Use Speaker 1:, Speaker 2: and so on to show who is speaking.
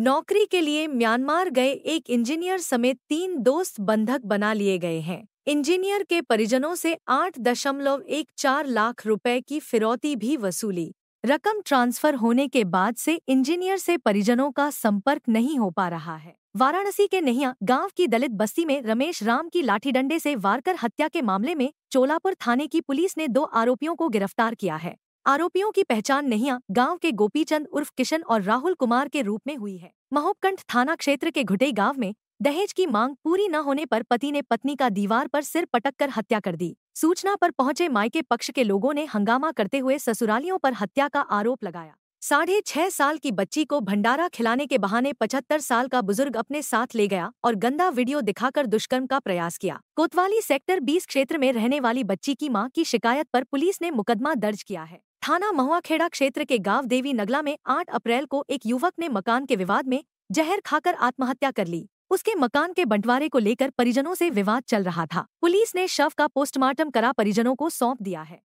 Speaker 1: नौकरी के लिए म्यांमार गए एक इंजीनियर समेत तीन दोस्त बंधक बना लिए गए हैं इंजीनियर के परिजनों से आठ दशमलव एक चार लाख रुपए की फिरौती भी वसूली रकम ट्रांसफर होने के बाद से इंजीनियर से परिजनों का संपर्क नहीं हो पा रहा है वाराणसी के नहिया गांव की दलित बस्ती में रमेश राम की लाठी डंडे से वारकर हत्या के मामले में चोलापुर थाने की पुलिस ने दो आरोपियों को गिरफ्तार किया है आरोपियों की पहचान नहिया गांव के गोपीचंद उर्फ किशन और राहुल कुमार के रूप में हुई है महोपकंठ थाना क्षेत्र के घुटे गांव में दहेज की मांग पूरी न होने पर पति ने पत्नी का दीवार पर सिर पटक कर हत्या कर दी सूचना पर पहुंचे मायके पक्ष के लोगों ने हंगामा करते हुए ससुरालियों पर हत्या का आरोप लगाया साढ़े छह साल की बच्ची को भंडारा खिलाने के बहाने पचहत्तर साल का बुजुर्ग अपने साथ ले गया और गंदा वीडियो दिखाकर दुष्कर्म का प्रयास किया कोतवाली सेक्टर 20 क्षेत्र में रहने वाली बच्ची की मां की शिकायत पर पुलिस ने मुकदमा दर्ज किया है थाना महुआखेड़ा क्षेत्र के गांव देवी नगला में 8 अप्रैल को एक युवक ने मकान के विवाद में जहर खाकर आत्महत्या कर ली उसके मकान के बंटवारे को लेकर परिजनों से विवाद चल रहा था पुलिस ने शव का पोस्टमार्टम करा परिजनों को सौंप दिया है